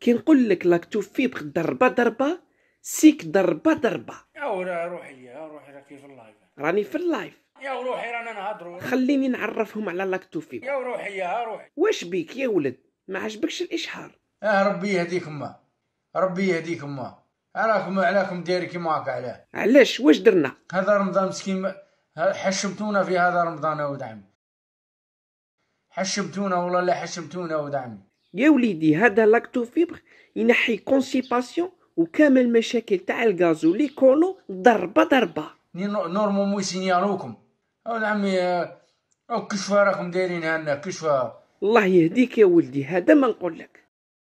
كي نقول لك راك توفيبخ ضربه ضربه سيك ضربه ضربه يا روحي ليا روحي راكي في اللايف راني في اللايف يا روحي رانا نهضروا خليني نعرفهم على لاك توفيب يا روحي يا روحي واش بيك يا ولد ما عجبكش الاشهار اه ربي يهديك ما ربي يهديك ما راكم علاكم داير كيما هكا علاه علاش واش درنا هذا رمضان مسكين حشمتونا في هذا رمضان يا ولد عمي حشمتونا والله لا حشمتونا يا ولد عمي يا وليدي هذا لاكتو فيبر ينحي كونسيباسيون وكامل المشاكل تاع الغاز كولو ضربه ضربه مو يسينيالوكم او عمي او كشفه راكم دايرين هنا كشفه الله يهديك يا ولدي هذا ما نقول لك